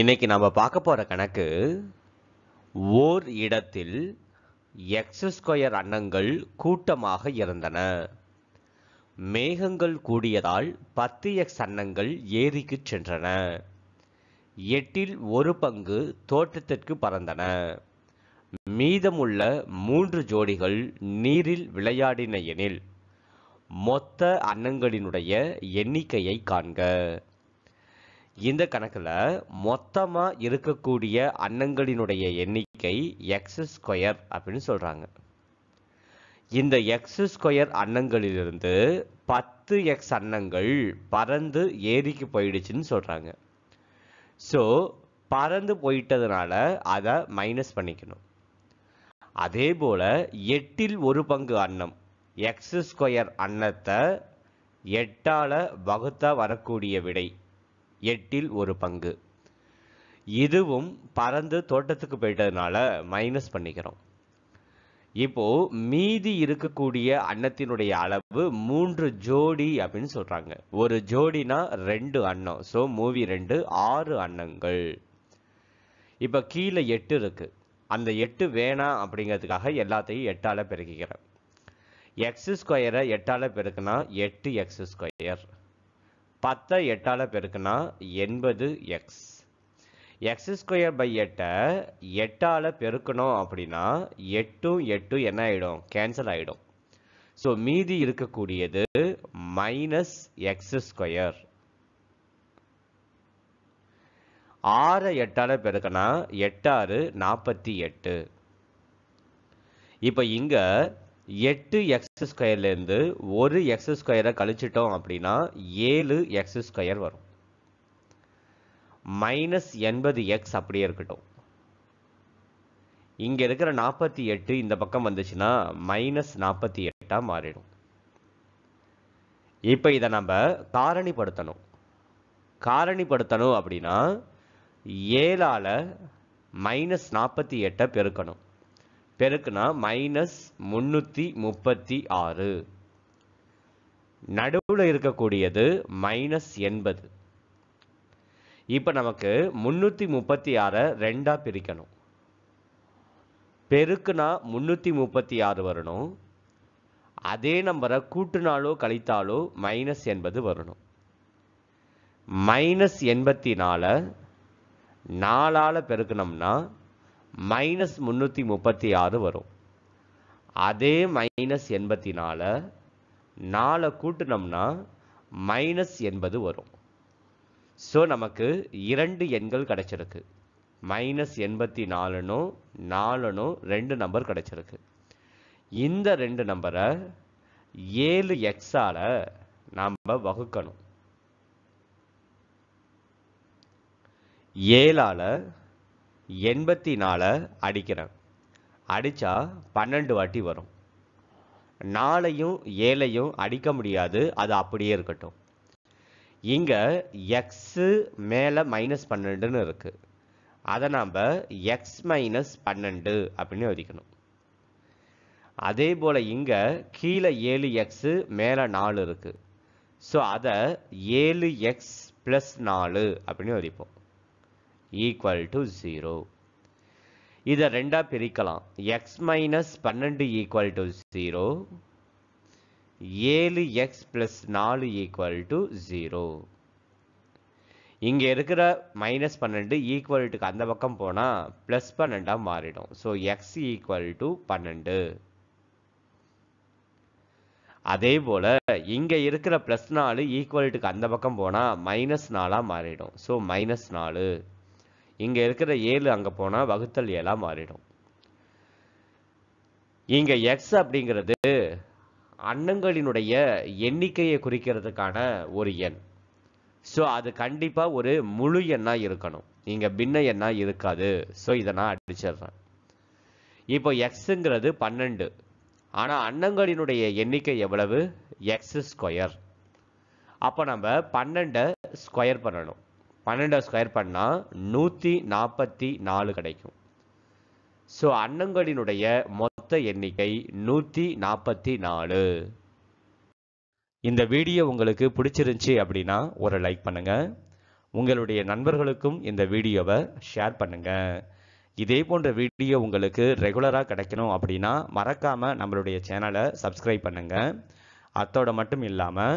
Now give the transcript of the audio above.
இன்னைக்கு நம்ம பார்க்க போகிற கணக்கு ஓர் இடத்தில் எக்ஸ் ஸ்கொயர் அன்னங்கள் கூட்டமாக இருந்தன மேகங்கள் கூடியதால் பத்து எக்ஸ் அன்னங்கள் ஏரிக்குச் சென்றன எட்டில் ஒரு பங்கு தோட்டத்திற்கு பறந்தன மீதமுள்ள மூன்று ஜோடிகள் நீரில் விளையாடின எனில் மொத்த அன்னங்களினுடைய எண்ணிக்கையை காண்க இந்த கணக்கில் மொத்தமாக இருக்கக்கூடிய அன்னங்களினுடைய எண்ணிக்கை எக்ஸ் ஸ்கொயர் அப்படின்னு சொல்கிறாங்க இந்த எக்ஸ் ஸ்கொயர் அன்னங்களிலிருந்து பத்து எக்ஸ் அன்னங்கள் பறந்து ஏரிக்கு போயிடுச்சுன்னு சொல்கிறாங்க ஸோ பறந்து போயிட்டதுனால அதை மைனஸ் பண்ணிக்கணும் அதே போல் எட்டில் ஒரு பங்கு அன்னம் எக்ஸ் ஸ்கொயர் அன்னத்தை எட்டால் வகுத்தா வரக்கூடிய விடை எட்டில் ஒரு பங்கு இதுவும் பறந்து தோட்டத்துக்கு போயிட்டதுனால மைனஸ் பண்ணிக்கிறோம் இப்போ மீதி இருக்கக்கூடிய அன்னத்தினுடைய அளவு மூன்று ஜோடி அப்படின்னு சொல்றாங்க ஒரு ஜோடினா ரெண்டு அன்னம் ஸோ மூவி ரெண்டு ஆறு அன்னங்கள் இப்போ கீழே எட்டு இருக்கு அந்த எட்டு வேணாம் அப்படிங்கிறதுக்காக எல்லாத்தையும் எட்டால பெருக்கிக்கிறேன் எக்ஸ் ஸ்கொயரை எட்டால பெருக்குனா எட்டு எக்ஸ் ஸ்கொயர் பத்தை எட்டால் பெருக்குனா எண்பது எக்ஸ் எக்ஸ் ஸ்கொயர் பை எட்டை எட்டால் பெருக்கணும் அப்படின்னா எட்டும் எட்டும் என்ன ஆகிடும் கேன்சல் ஆகிடும் ஸோ மீதி இருக்கக்கூடியது மைனஸ் எக்ஸ் ஸ்கொயர் ஆறை எட்டால் பெருக்கினா எட்டாறு நாற்பத்தி எட்டு இப்போ இங்கே எட்டு எக்ஸ் ஸ்கொயர்லேருந்து ஒரு எக்ஸ் ஸ்கொயரை கழிச்சிட்டோம் அப்படின்னா ஏழு எக்ஸ் ஸ்கொயர் வரும் மைனஸ் எண்பது எக்ஸ் அப்படியே இருக்கட்டும் இங்கே இருக்கிற நாற்பத்தி எட்டு இந்த பக்கம் வந்துச்சுன்னா மைனஸ் நாற்பத்தி எட்டாக மாறிடும் இப்போ இதை நம்ம காரணிப்படுத்தணும் காரணிப்படுத்தணும் அப்படின்னா ஏழால் மைனஸ் நாற்பத்தி எட்டை பெருக்கணும் பெருக்குனா மைனஸ் முந்நூற்றி முப்பத்தி ஆறு நடுவில் இருக்கக்கூடியது மைனஸ் எண்பது இப்போ நமக்கு முன்னூத்தி முப்பத்தி ஆறை ரெண்டாக பிரிக்கணும் பெருக்குனா முன்னூத்தி முப்பத்தி ஆறு வரணும் அதே நம்பரை கூட்டுனாலோ கழித்தாலோ மைனஸ் எண்பது வரணும் மைனஸ் எண்பத்தி நாலு நாலால் பெருக்கணும்னா மைனஸ் முந்நூற்றி முப்பத்தி ஆறு வரும் அதே மைனஸ் எண்பத்தி நாலு நாலை கூட்டினோம்னா மைனஸ் எண்பது வரும் ஸோ நமக்கு இரண்டு எண்கள் கிடச்சிருக்கு மைனஸ் எண்பத்தி நாலுனும் நாலுனும் ரெண்டு நம்பர் கிடச்சிருக்கு இந்த ரெண்டு நம்பரை ஏழு எக்ஸால் நாம் வகுக்கணும் ஏழால் எண்பத்தி நாலை அடிக்கிறேன் அடித்தா பன்னெண்டு வாட்டி வரும் நாலையும் ஏழையும் அடிக்க முடியாது அது அப்படியே இருக்கட்டும் இங்கே எக்ஸு மேலே மைனஸ் பன்னெண்டுன்னு இருக்குது அதை நாம் எக்ஸ் மைனஸ் பன்னெண்டு அப்படின்னு வதிக்கணும் அதே போல் இங்கே கீழே ஏழு எக்ஸு மேலே நாலு இருக்குது ஸோ அதை ஏழு எக்ஸ் ப்ளஸ் நாலு அப்படின்னு வதிப்போம் ஈக்குவல் டு ஜீரோ இதை ரெண்டாக பிரிக்கலாம் எக்ஸ் மைனஸ் பன்னெண்டு ஈக்குவல் டு ஜீரோ ஏழு எக்ஸ் ப்ளஸ் நாலு ஈக்குவல் டு ஜீரோ இங்கே இருக்கிற மைனஸ் பன்னெண்டு ஈக்குவல் டுக்கு அந்த பக்கம் போனால் ப்ளஸ் பன்னெண்டாக மாறிடும் ஸோ எக்ஸ் ஈக்குவல் டு பன்னெண்டு அதே போல் இங்கே இருக்கிற ப்ளஸ் நாலு ஈக்குவல் டுக்கு அந்த பக்கம் போனால் மைனஸ் நாலாக மாறிடும் ஸோ மைனஸ் நாலு இங்கே இருக்கிற ஏழு அங்கே போனால் வகுத்தல் ஏழாக மாறிடும் இங்கே எக்ஸ் அப்படிங்கிறது அன்னங்களினுடைய எண்ணிக்கையை குறிக்கிறதுக்கான ஒரு எண் ஸோ அது கண்டிப்பாக ஒரு முழு எண்ணாக இருக்கணும் இங்கே பின்ன எண்ணாக இருக்காது ஸோ இதை நான் அடிச்சிடுறேன் இப்போ எக்ஸுங்கிறது பன்னெண்டு ஆனால் அன்னங்களினுடைய எண்ணிக்கை எவ்வளவு எக்ஸ் ஸ்கொயர் அப்போ நம்ம பன்னெண்டை ஸ்கொயர் பண்ணணும் பன்னெண்டை ஸ்கொயர் பண்ணால் நூற்றி நாற்பத்தி நாலு கிடைக்கும் ஸோ அன்னங்களினுடைய மொத்த எண்ணிக்கை நூற்றி நாற்பத்தி நாலு இந்த வீடியோ உங்களுக்கு பிடிச்சிருந்துச்சி அப்படின்னா ஒரு லைக் பண்ணுங்கள் உங்களுடைய நண்பர்களுக்கும் இந்த வீடியோவை ஷேர் பண்ணுங்கள் இதே போன்ற வீடியோ உங்களுக்கு ரெகுலராக கிடைக்கணும் அப்படின்னா மறக்காமல் நம்மளுடைய சேனலை சப்ஸ்கிரைப் பண்ணுங்கள் அத்தோட மட்டும் இல்லாமல்